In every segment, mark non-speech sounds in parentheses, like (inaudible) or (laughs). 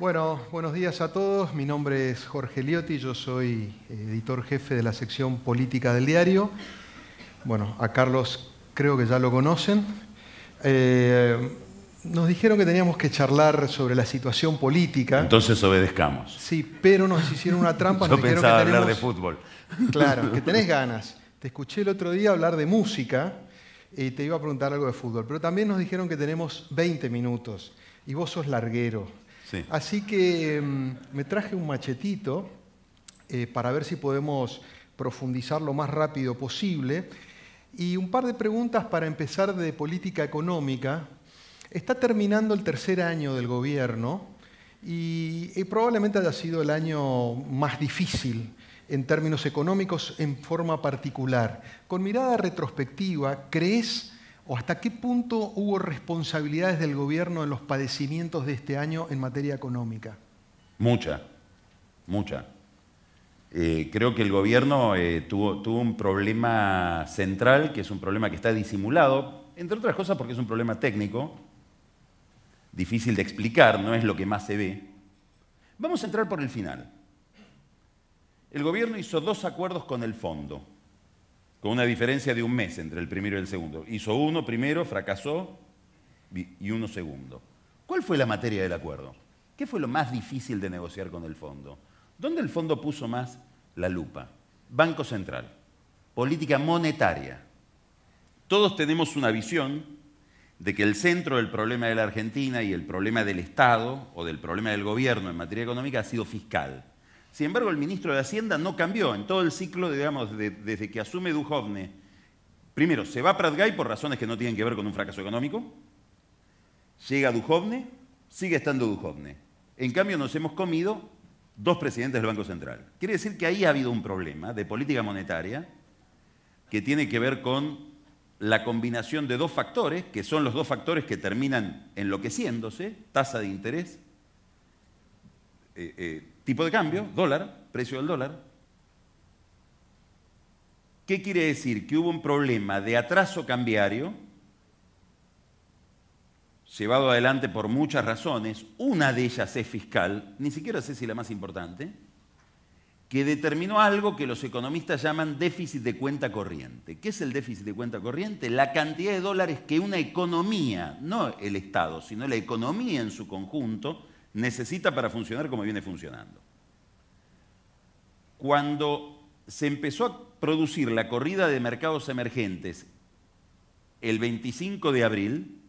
Bueno, buenos días a todos. Mi nombre es Jorge Liotti, yo soy editor jefe de la sección política del diario. Bueno, a Carlos creo que ya lo conocen. Eh, nos dijeron que teníamos que charlar sobre la situación política. Entonces obedezcamos. Sí, pero nos hicieron una trampa. (laughs) Yo pensaba que hablar de fútbol. Claro, (laughs) que tenés ganas. Te escuché el otro día hablar de música y eh, te iba a preguntar algo de fútbol, pero también nos dijeron que tenemos 20 minutos y vos sos larguero. Así que mm, me traje un machetito eh, para ver si podemos profundizar lo más rápido posible. Y un par de preguntas para empezar de política económica. Está terminando el tercer año del gobierno y, y probablemente haya sido el año más difícil en términos económicos en forma particular. Con mirada retrospectiva, ¿crees o hasta qué punto hubo responsabilidades del gobierno en los padecimientos de este año en materia económica? Mucha, mucha. Eh, creo que el gobierno eh, tuvo un problema central, que es un problema que está disimulado, entre otras cosas porque es un problema técnico, difícil de explicar, no es lo que más se ve. Vamos a entrar por el final. El gobierno hizo dos acuerdos con el fondo con una diferencia de un mes entre el primero y el segundo. Hizo uno primero, fracasó y uno segundo. ¿Cuál fue la materia del acuerdo? ¿Qué fue lo más difícil de negociar con el fondo? ¿Dónde el fondo puso más la lupa? Banco Central, política monetaria. Todos tenemos una visión de que el centro del problema de la Argentina y el problema del Estado o del problema del gobierno en materia económica ha sido fiscal. Sin embargo, el ministro de Hacienda no cambió en todo el ciclo, digamos, desde que asume Duhovne. Primero, se va a Pratgay por razones que no tienen que ver con un fracaso económico. Llega Duhovne, sigue estando Dujovne. En cambio, nos hemos comido dos presidentes del Banco Central. Quiere decir que ahí ha habido un problema de política monetaria que tiene que ver con la combinación de dos factores, que son los dos factores que terminan enloqueciéndose, tasa de interés eh, eh, tipo de cambio, dólar, precio del dólar. ¿Qué quiere decir? Que hubo un problema de atraso cambiario, llevado adelante por muchas razones, una de ellas es fiscal, ni siquiera sé si la más importante, que determinó algo que los economistas llaman déficit de cuenta corriente. ¿Qué es el déficit de cuenta corriente? La cantidad de dólares que una economía, no el Estado, sino la economía en su conjunto, necesita para funcionar como viene funcionando. Cuando se empezó a producir la corrida de mercados emergentes el 25 de abril,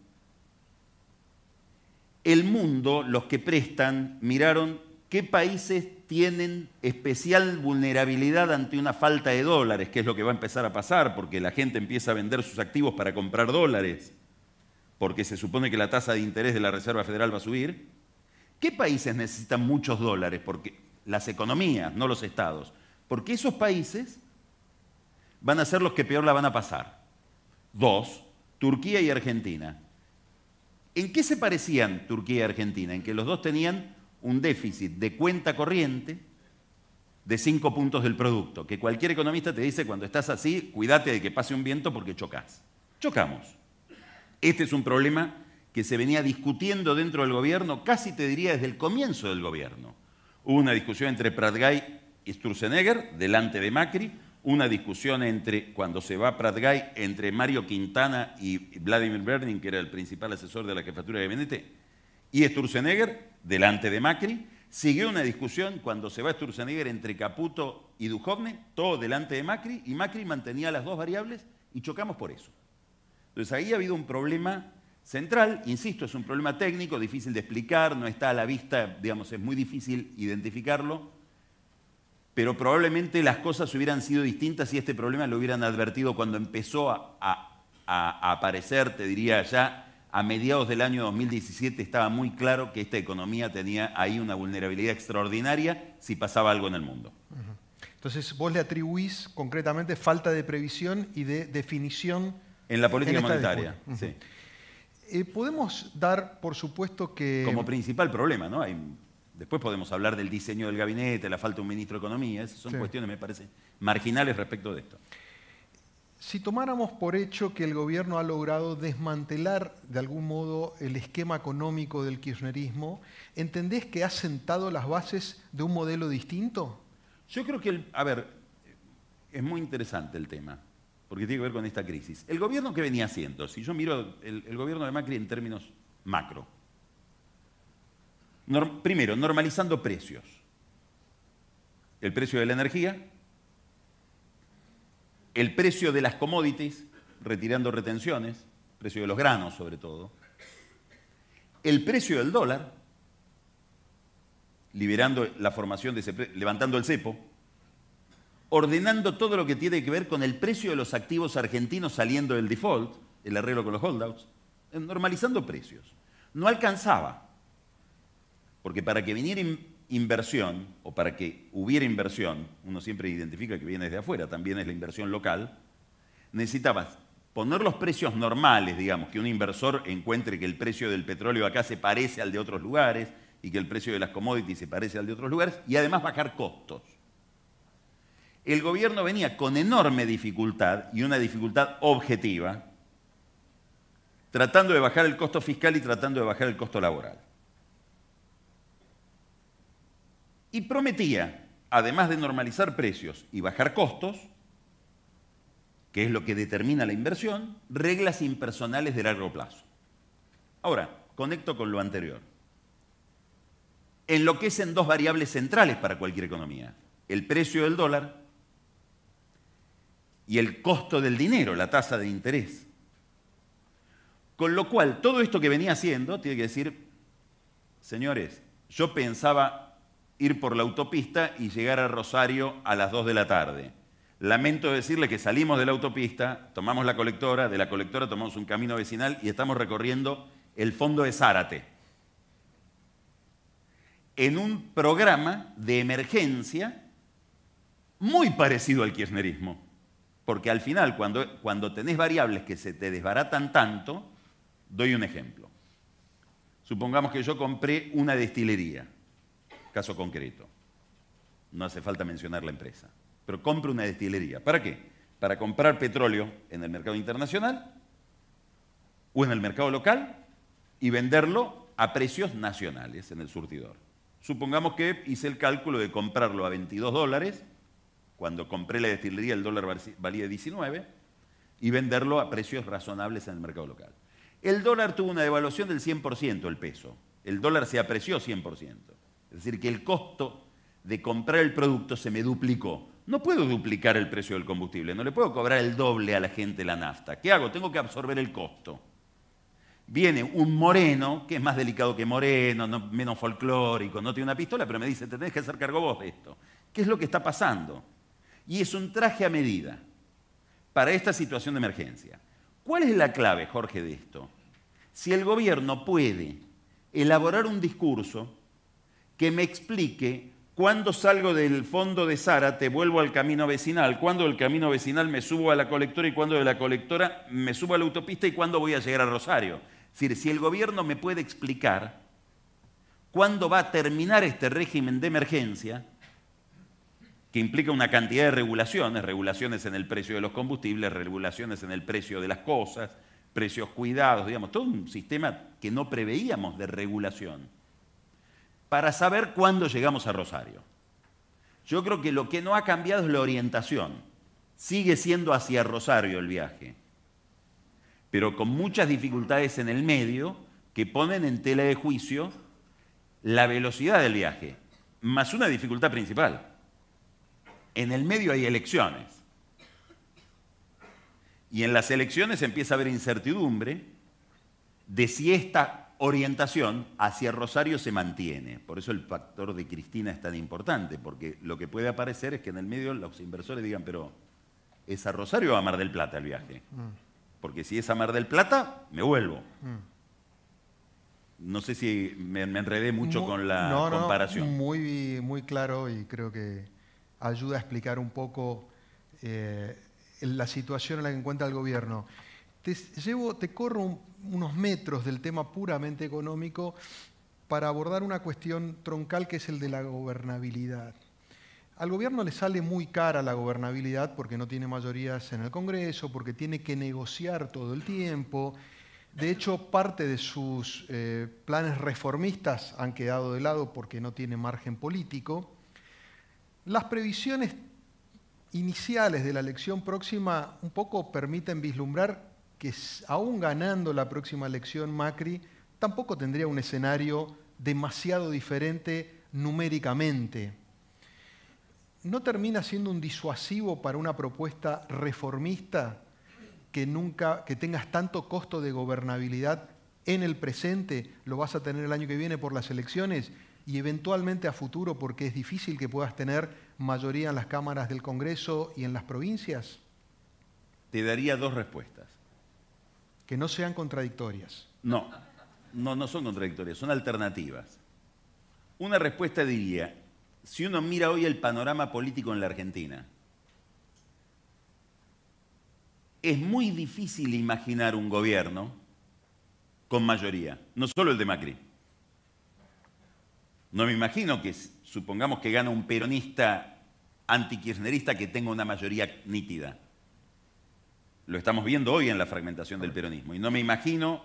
el mundo, los que prestan, miraron qué países tienen especial vulnerabilidad ante una falta de dólares, que es lo que va a empezar a pasar, porque la gente empieza a vender sus activos para comprar dólares, porque se supone que la tasa de interés de la Reserva Federal va a subir. ¿Qué países necesitan muchos dólares? Porque las economías, no los estados. Porque esos países van a ser los que peor la van a pasar. Dos, Turquía y Argentina. ¿En qué se parecían Turquía y Argentina? En que los dos tenían un déficit de cuenta corriente de cinco puntos del producto, que cualquier economista te dice cuando estás así, cuídate de que pase un viento porque chocas. Chocamos. Este es un problema que se venía discutiendo dentro del gobierno, casi te diría desde el comienzo del gobierno. Hubo una discusión entre Pratgay y Sturzenegger, delante de Macri, una discusión entre, cuando se va Pratgay, entre Mario Quintana y Vladimir Berning, que era el principal asesor de la jefatura de gabinete, y Sturzenegger, delante de Macri. Siguió una discusión cuando se va Sturzenegger entre Caputo y Dujovne, todo delante de Macri, y Macri mantenía las dos variables y chocamos por eso. Entonces ahí ha habido un problema central. Insisto, es un problema técnico, difícil de explicar, no está a la vista, digamos, es muy difícil identificarlo, pero probablemente las cosas hubieran sido distintas si este problema lo hubieran advertido cuando empezó a, aparecer, te diría ya, a mediados del año 2017 estaba muy claro que esta economía tenía ahí una vulnerabilidad extraordinaria si pasaba algo en el mundo. Entonces, vos le atribuís concretamente falta de previsión y de definición en la política monetaria. Eh, podemos dar, por supuesto, que... Como principal problema, ¿no? Hay, después podemos hablar del diseño del gabinete, la falta de un ministro de Economía, son cuestiones, me parece, marginales respecto de esto. Si tomáramos por hecho que el gobierno ha logrado desmantelar de algún modo el esquema económico del kirchnerismo, ¿entendés que ha sentado las bases de un modelo distinto? Yo creo que, a ver, es muy interesante el tema porque tiene que ver con esta crisis. El gobierno que venía haciendo, si yo miro el, gobierno de Macri en términos macro, primero, normalizando precios. El precio de la energía, el precio de las commodities, retirando retenciones, precio de los granos sobre todo, el precio del dólar, liberando la formación de ese, levantando el cepo, ordenando todo lo que tiene que ver con el precio de los activos argentinos saliendo del default, el arreglo con los holdouts, eh, normalizando precios. No alcanzaba, porque para que viniera inversión o para que hubiera inversión, uno siempre identifica que viene desde afuera, también es la inversión local, necesitabas poner los precios normales, digamos, que un inversor encuentre que el precio del petróleo acá se parece al de otros lugares y que el precio de las commodities se parece al de otros lugares y además bajar costos el gobierno venía con enorme dificultad, y una dificultad objetiva, tratando de bajar el costo fiscal y tratando de bajar el costo laboral. Y prometía, además de normalizar precios y bajar costos, que es lo que determina la inversión, reglas impersonales de largo plazo. Ahora, conecto con lo anterior. Enloquecen dos variables centrales para cualquier economía, el precio del dólar y el costo del dinero, la tasa de interés. Con lo cual, todo esto que venía haciendo, tiene que decir, señores, yo pensaba ir por la autopista y llegar a Rosario a las 2 de la tarde. Lamento decirle que salimos de la autopista, tomamos la colectora, de la colectora tomamos un camino vecinal y estamos recorriendo el fondo de Zárate. En un programa de emergencia muy parecido al kirchnerismo. Porque al final, cuando, tenés variables que se te desbaratan tanto, doy un ejemplo. Supongamos que yo compré una destilería, caso concreto. No hace falta mencionar la empresa. Pero compro una destilería. ¿Para qué? Para comprar petróleo en el mercado internacional o en el mercado local y venderlo a precios nacionales en el surtidor. Supongamos que hice el cálculo de comprarlo a 22 dólares cuando compré la destilería el dólar valía 19 y venderlo a precios razonables en el mercado local. El dólar tuvo una devaluación del 100% el peso. El dólar se apreció 100%. Es decir, que el costo de comprar el producto se me duplicó. No puedo duplicar el precio del combustible, no le puedo cobrar el doble a la gente la nafta. ¿Qué hago? Tengo que absorber el costo. Viene un moreno, que es más delicado que moreno, menos folclórico, no tiene una pistola, pero me dice, te tenés que hacer cargo vos de esto. ¿Qué es lo que está pasando? y es un traje a medida para esta situación de emergencia. ¿Cuál es la clave, Jorge, de esto? Si el gobierno puede elaborar un discurso que me explique cuándo salgo del fondo de te vuelvo al camino vecinal, cuándo del camino vecinal me subo a la colectora y cuándo de la colectora me subo a la autopista y cuándo voy a llegar a Rosario. Es decir, si el gobierno me puede explicar cuándo va a terminar este régimen de emergencia, que implica una cantidad de regulaciones, regulaciones en el precio de los combustibles, regulaciones en el precio de las cosas, precios cuidados, digamos, todo un sistema que no preveíamos de regulación, para saber cuándo llegamos a Rosario. Yo creo que lo que no ha cambiado es la orientación. Sigue siendo hacia Rosario el viaje, pero con muchas dificultades en el medio que ponen en tela de juicio la velocidad del viaje, más una dificultad principal en el medio hay elecciones. Y en las elecciones empieza a haber incertidumbre de si esta orientación hacia Rosario se mantiene. Por eso el factor de Cristina es tan importante, porque lo que puede aparecer es que en el medio los inversores digan, pero ¿es a Rosario o a Mar del Plata el viaje? Mm. Porque si es a Mar del Plata, me vuelvo. Mm. No sé si me, enredé mucho con la comparación. No, muy, muy claro y creo que ayuda a explicar un poco eh, la situación en la que encuentra el gobierno. Te, corro unos metros del tema puramente económico para abordar una cuestión troncal que es el de la gobernabilidad. Al gobierno le sale muy cara la gobernabilidad porque no tiene mayorías en el Congreso, porque tiene que negociar todo el tiempo. De hecho, parte de sus eh, planes reformistas han quedado de lado porque no tiene margen político. Las previsiones iniciales de la elección próxima un poco permiten vislumbrar que aún ganando la próxima elección Macri tampoco tendría un escenario demasiado diferente numéricamente. ¿No termina siendo un disuasivo para una propuesta reformista que nunca que tengas tanto costo de gobernabilidad en el presente, lo vas a tener el año que viene por las elecciones y eventualmente a futuro, porque es difícil que puedas tener mayoría en las cámaras del Congreso y en las provincias? Te daría dos respuestas. Que no sean contradictorias. No, no, no son contradictorias, son alternativas. Una respuesta diría, si uno mira hoy el panorama político en la Argentina, es muy difícil imaginar un gobierno con mayoría, no solo el de Macri, no me imagino que, supongamos que gana un peronista antikirchnerista que tenga una mayoría nítida. Lo estamos viendo hoy en la fragmentación del peronismo. Y no me imagino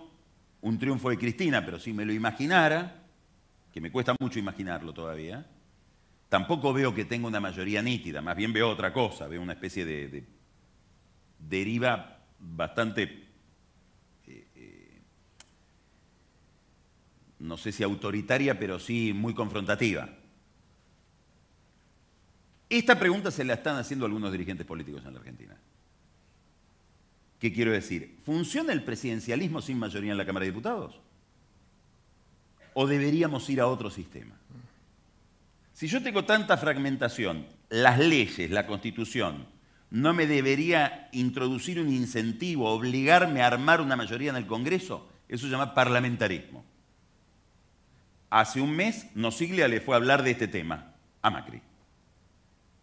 un triunfo de Cristina, pero si me lo imaginara, que me cuesta mucho imaginarlo todavía, tampoco veo que tenga una mayoría nítida, más bien veo otra cosa, veo una especie de, de deriva bastante no sé si autoritaria, pero sí muy confrontativa. Esta pregunta se la están haciendo algunos dirigentes políticos en la Argentina. ¿Qué quiero decir? ¿Funciona el presidencialismo sin mayoría en la Cámara de Diputados? ¿O deberíamos ir a otro sistema? Si yo tengo tanta fragmentación, las leyes, la constitución, ¿no me debería introducir un incentivo, obligarme a armar una mayoría en el Congreso? Eso se llama parlamentarismo hace un mes Nosiglia le fue a hablar de este tema a Macri,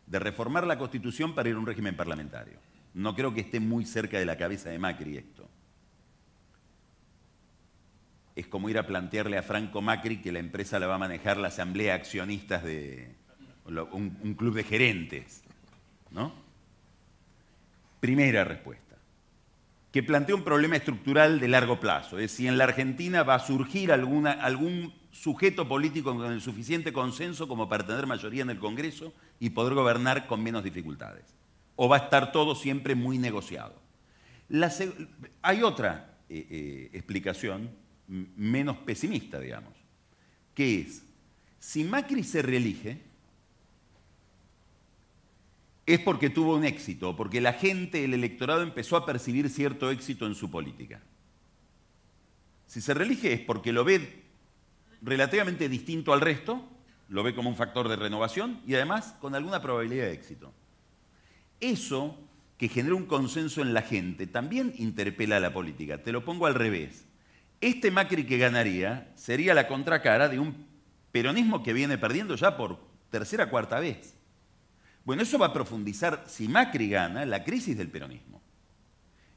de reformar la Constitución para ir a un régimen parlamentario. No creo que esté muy cerca de la cabeza de Macri esto. Es como ir a plantearle a Franco Macri que la empresa la va a manejar la Asamblea de Accionistas de un, club de gerentes. ¿No? Primera respuesta, que plantea un problema estructural de largo plazo, es si en la Argentina va a surgir alguna, algún sujeto político con el suficiente consenso como para tener mayoría en el Congreso y poder gobernar con menos dificultades. O va a estar todo siempre muy negociado. hay otra eh, eh, explicación menos pesimista, digamos, que es, si Macri se reelige, es porque tuvo un éxito, porque la gente, el electorado empezó a percibir cierto éxito en su política. Si se reelige es porque lo ve relativamente distinto al resto, lo ve como un factor de renovación y además con alguna probabilidad de éxito. Eso que genera un consenso en la gente también interpela a la política. Te lo pongo al revés. Este Macri que ganaría sería la contracara de un peronismo que viene perdiendo ya por tercera cuarta vez. Bueno, eso va a profundizar, si Macri gana, la crisis del peronismo.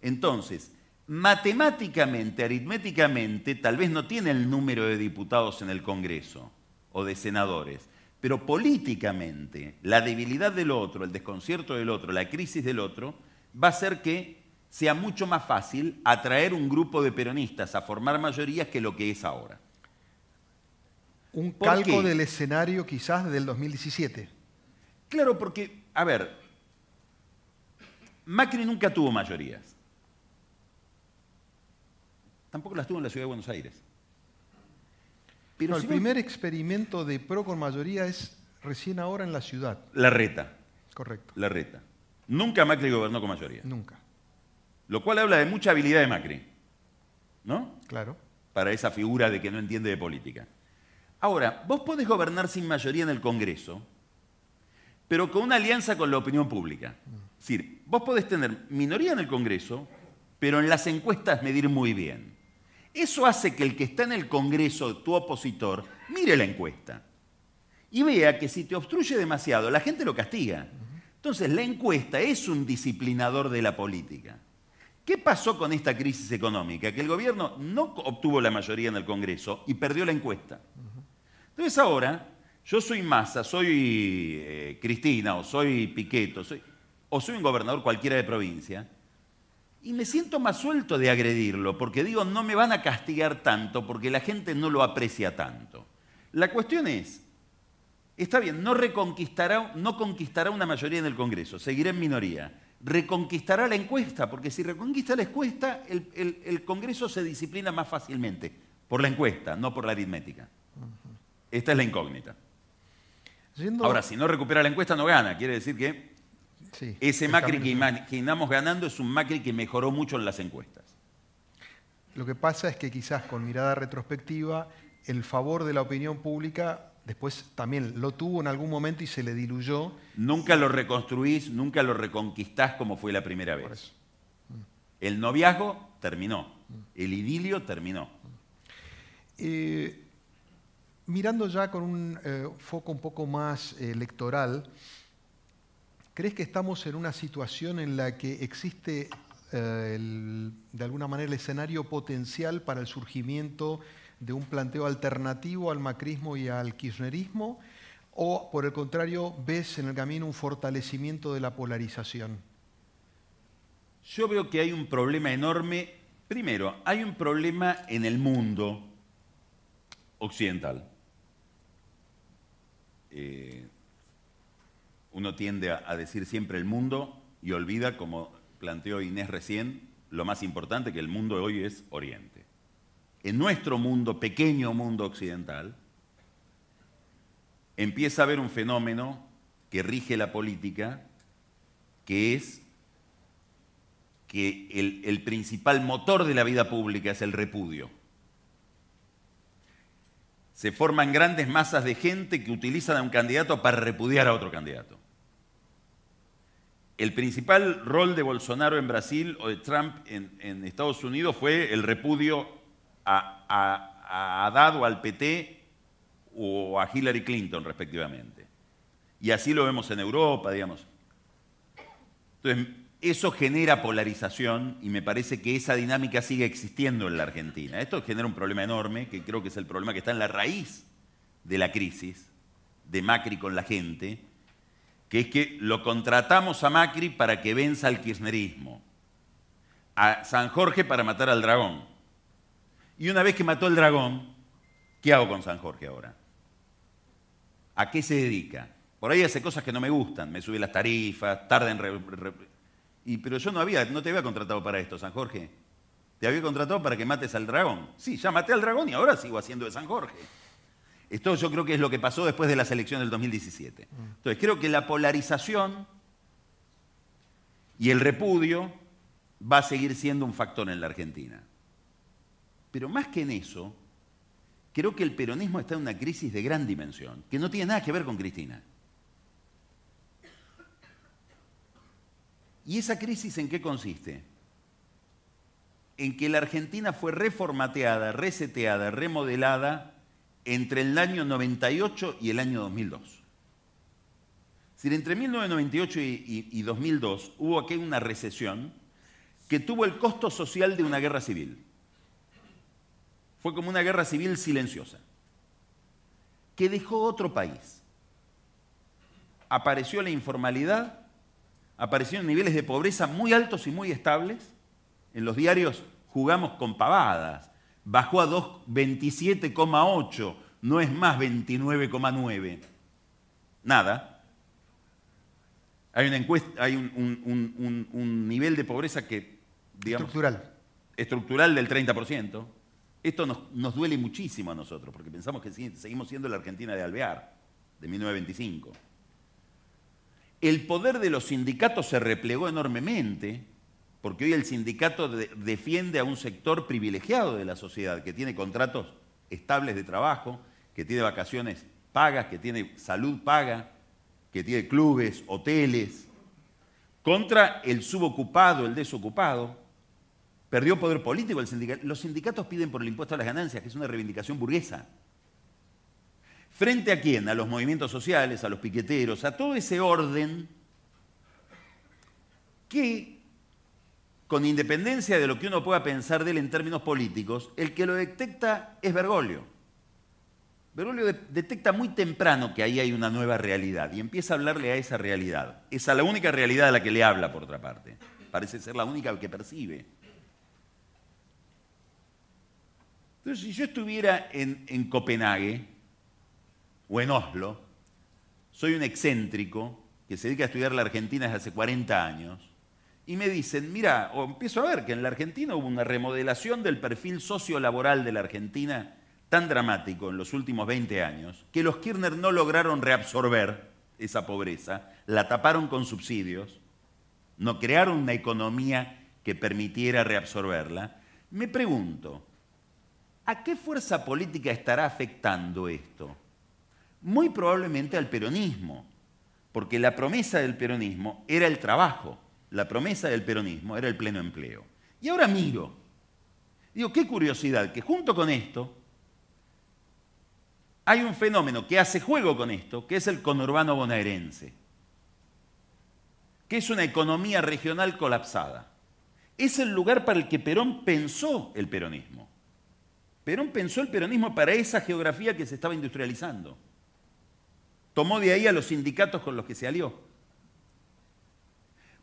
Entonces, matemáticamente, aritméticamente, tal vez no tiene el número de diputados en el Congreso o de senadores, pero políticamente la debilidad del otro, el desconcierto del otro, la crisis del otro, va a hacer que sea mucho más fácil atraer un grupo de peronistas a formar mayorías que lo que es ahora. Un calco del escenario quizás del 2017. Claro, porque, a ver, Macri nunca tuvo mayorías. Tampoco las tuvo en la ciudad de Buenos Aires. Pero el primer experimento de PRO con mayoría es recién ahora en la ciudad. La reta. Correcto. La reta. Nunca Macri gobernó con mayoría. Nunca. Lo cual habla de mucha habilidad de Macri. ¿No? Claro. Para esa figura de que no entiende de política. Ahora, vos podés gobernar sin mayoría en el Congreso, pero con una alianza con la opinión pública. Mm. Es decir, vos podés tener minoría en el Congreso, pero en las encuestas medir muy bien. Eso hace que el que está en el Congreso, tu opositor, mire la encuesta y vea que si te obstruye demasiado, la gente lo castiga. Entonces, la encuesta es un disciplinador de la política. ¿Qué pasó con esta crisis económica? Que el gobierno no obtuvo la mayoría en el Congreso y perdió la encuesta. Entonces ahora, yo soy Massa, soy eh, Cristina o soy Piqueto, o soy un gobernador cualquiera de provincia, y me siento más suelto de agredirlo, porque digo, no me van a castigar tanto, porque la gente no lo aprecia tanto. La cuestión es, está bien, no reconquistará, no conquistará una mayoría en el Congreso, seguirá en minoría. Reconquistará la encuesta, porque si reconquista la encuesta, el Congreso se disciplina más fácilmente, por la encuesta, no por la aritmética. Esta es la incógnita. Ahora, si no recupera la encuesta, no gana. Quiere decir que ese Macri que imaginamos ganando es un Macri que mejoró mucho en las encuestas. Lo que pasa es que quizás con mirada retrospectiva, el favor de la opinión pública después también lo tuvo en algún momento y se le diluyó. Nunca lo reconstruís, nunca lo reconquistás como fue la primera vez. El noviazgo terminó, mm. el idilio terminó. Mm. Eh, mirando ya con un eh, foco un poco más eh, electoral, ¿Crees que estamos en una situación en la que existe eh, de alguna manera el escenario potencial para el surgimiento de un planteo alternativo al macrismo y al kirchnerismo? ¿O por el contrario ves en el camino un fortalecimiento de la polarización? Yo veo que hay un problema enorme. Primero, hay un problema en el mundo occidental. Eh, uno tiende a, decir siempre el mundo y olvida, como planteó Inés recién, lo más importante que el mundo de hoy es Oriente. En nuestro mundo, pequeño mundo occidental, empieza a haber un fenómeno que rige la política, que es que el, principal motor de la vida pública es el repudio. Se forman grandes masas de gente que utilizan a un candidato para repudiar a otro candidato. El principal rol de Bolsonaro en Brasil o de Trump en, Estados Unidos fue el repudio a, a, al PT o a Hillary Clinton respectivamente. Y así lo vemos en Europa, digamos. Entonces, eso genera polarización y me parece que esa dinámica sigue existiendo en la Argentina. Esto genera un problema enorme, que creo que es el problema que está en la raíz de la crisis de Macri con la gente, que es que lo contratamos a Macri para que venza al kirchnerismo, a San Jorge para matar al dragón. Y una vez que mató al dragón, ¿qué hago con San Jorge ahora? ¿A qué se dedica? Por ahí hace cosas que no me gustan, me sube las tarifas, tarda en... y, pero yo no, había, no te había contratado para esto, San Jorge. Te había contratado para que mates al dragón. Sí, ya maté al dragón y ahora sigo haciendo de San Jorge. Esto yo creo que es lo que pasó después de la selección del 2017. Entonces, creo que la polarización y el repudio va a seguir siendo un factor en la Argentina. Pero más que en eso, creo que el peronismo está en una crisis de gran dimensión, que no tiene nada que ver con Cristina. ¿Y esa crisis en qué consiste? En que la Argentina fue reformateada, reseteada, remodelada entre el año 98 y el año 2002. Es decir, entre 1998 y, 2002 hubo aquí una recesión que tuvo el costo social de una guerra civil. Fue como una guerra civil silenciosa, que dejó otro país. Apareció la informalidad, aparecieron niveles de pobreza muy altos y muy estables. En los diarios jugamos con pavadas, bajó a 27,8, no es más 29,9. Nada. Hay, una hay un, nivel de pobreza que, Estructural. Estructural del 30%. Esto nos duele muchísimo a nosotros, porque pensamos que seguimos siendo la Argentina de Alvear, de 1925. El poder de los sindicatos se replegó enormemente porque hoy el sindicato defiende a un sector privilegiado de la sociedad, que tiene contratos estables de trabajo, que tiene vacaciones pagas, que tiene salud paga, que tiene clubes, hoteles, contra el subocupado, el desocupado. Perdió poder político el sindicato. Los sindicatos piden por el impuesto a las ganancias, que es una reivindicación burguesa. ¿Frente a quién? A los movimientos sociales, a los piqueteros, a todo ese orden que con independencia de lo que uno pueda pensar de él en términos políticos, el que lo detecta es Bergoglio. Bergoglio detecta muy temprano que ahí hay una nueva realidad y empieza a hablarle a esa realidad. Esa es la única realidad a la que le habla, por otra parte. Parece ser la única que percibe. Entonces, si yo estuviera en, en Copenhague o en Oslo, soy un excéntrico que se dedica a estudiar la Argentina desde hace 40 años, y me dicen, mira, o empiezo a ver que en la Argentina hubo una remodelación del perfil sociolaboral de la Argentina tan dramático en los últimos 20 años, que los Kirchner no lograron reabsorber esa pobreza, la taparon con subsidios, no crearon una economía que permitiera reabsorberla, me pregunto, ¿a qué fuerza política estará afectando esto? Muy probablemente al peronismo, porque la promesa del peronismo era el trabajo la promesa del peronismo era el pleno empleo. Y ahora miro, digo, qué curiosidad, que junto con esto hay un fenómeno que hace juego con esto, que es el conurbano bonaerense, que es una economía regional colapsada. Es el lugar para el que Perón pensó el peronismo. Perón pensó el peronismo para esa geografía que se estaba industrializando. Tomó de ahí a los sindicatos con los que se alió.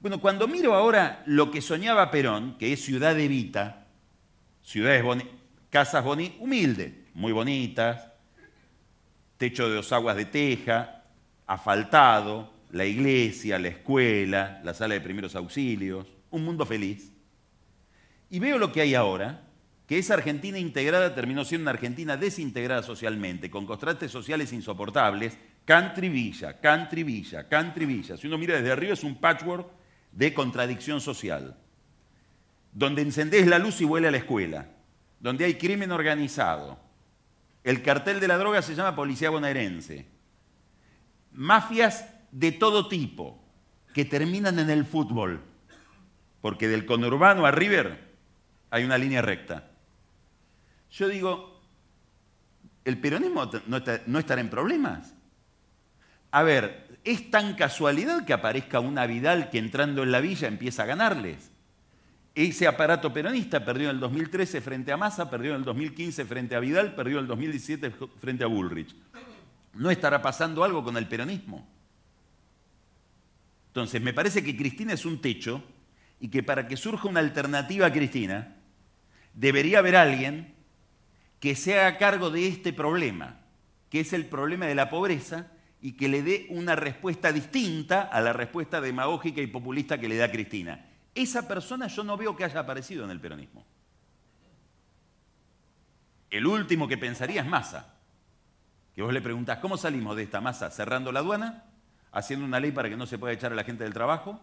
Bueno, cuando miro ahora lo que soñaba Perón, que es ciudad de evita, ciudades bonitas, casas boni humildes, muy bonitas, techo de dos aguas de teja, asfaltado, la iglesia, la escuela, la sala de primeros auxilios, un mundo feliz. Y veo lo que hay ahora, que esa Argentina integrada terminó siendo una Argentina desintegrada socialmente, con contrastes sociales insoportables, country villa, country villa, country villa. Si uno mira desde arriba es un patchwork de contradicción social, donde encendés la luz y vuela a la escuela, donde hay crimen organizado. El cartel de la droga se llama Policía Bonaerense. Mafias de todo tipo que terminan en el fútbol, porque del conurbano a River hay una línea recta. Yo digo, el peronismo no, no estará en problemas. A ver, ¿es tan casualidad que aparezca una Vidal que entrando en la villa empieza a ganarles? Ese aparato peronista perdió en el 2013 frente a Massa, perdió en el 2015 frente a Vidal, perdió en el 2017 frente a Bullrich. ¿No estará pasando algo con el peronismo? Entonces, me parece que Cristina es un techo y que para que surja una alternativa a Cristina, debería haber alguien que se haga cargo de este problema, que es el problema de la pobreza y que le dé una respuesta distinta a la respuesta demagógica y populista que le da Cristina. Esa persona yo no veo que haya aparecido en el peronismo. El último que pensaría es Massa. Que vos le preguntás, ¿cómo salimos de esta masa? Cerrando la aduana, haciendo una ley para que no se pueda echar a la gente del trabajo,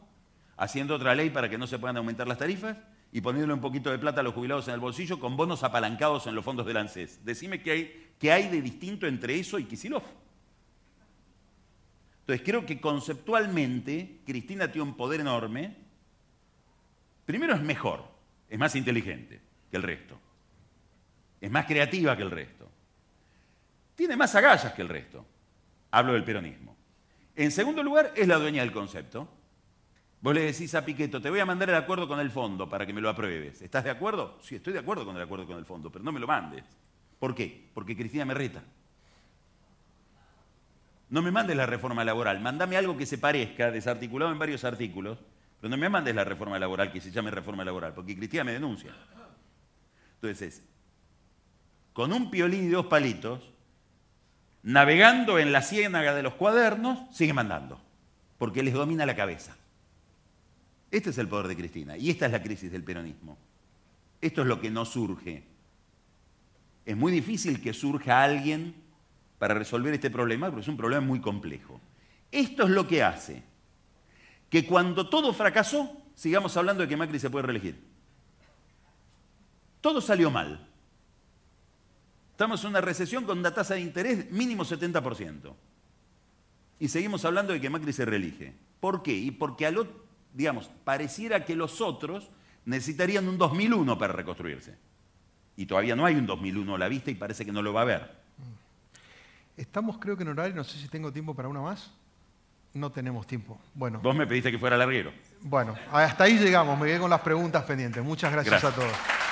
haciendo otra ley para que no se puedan aumentar las tarifas y poniéndole un poquito de plata a los jubilados en el bolsillo con bonos apalancados en los fondos del ANSES. Decime qué hay, hay de distinto entre eso y Kisilov. Entonces creo que conceptualmente Cristina tiene un poder enorme. Primero es mejor, es más inteligente que el resto, es más creativa que el resto, tiene más agallas que el resto. Hablo del peronismo. En segundo lugar, es la dueña del concepto. Vos le decís a Piqueto, te voy a mandar el acuerdo con el fondo para que me lo apruebes. ¿Estás de acuerdo? Sí, estoy de acuerdo con el acuerdo con el fondo, pero no me lo mandes. ¿Por qué? Porque Cristina me reta. No me mandes la reforma laboral, mandame algo que se parezca, desarticulado en varios artículos, pero no me mandes la reforma laboral, que se llame reforma laboral, porque Cristina me denuncia. Entonces, con un piolín y dos palitos, navegando en la ciénaga de los cuadernos, sigue mandando, porque les domina la cabeza. Este es el poder de Cristina y esta es la crisis del peronismo. Esto es lo que no surge. Es muy difícil que surja alguien para resolver este problema, porque es un problema muy complejo. Esto es lo que hace que cuando todo fracasó, sigamos hablando de que Macri se puede reelegir. Todo salió mal. Estamos en una recesión con una tasa de interés mínimo 70%. Y seguimos hablando de que Macri se reelige. ¿Por qué? Y porque, a digamos, pareciera que los otros necesitarían un 2001 para reconstruirse. Y todavía no hay un 2001 a la vista y parece que no lo va a haber. Estamos creo que en horario, no sé si tengo tiempo para una más. No tenemos tiempo. Bueno. Vos me pediste que fuera larguero. Bueno, hasta ahí llegamos, me quedé con las preguntas pendientes. Muchas gracias. a todos.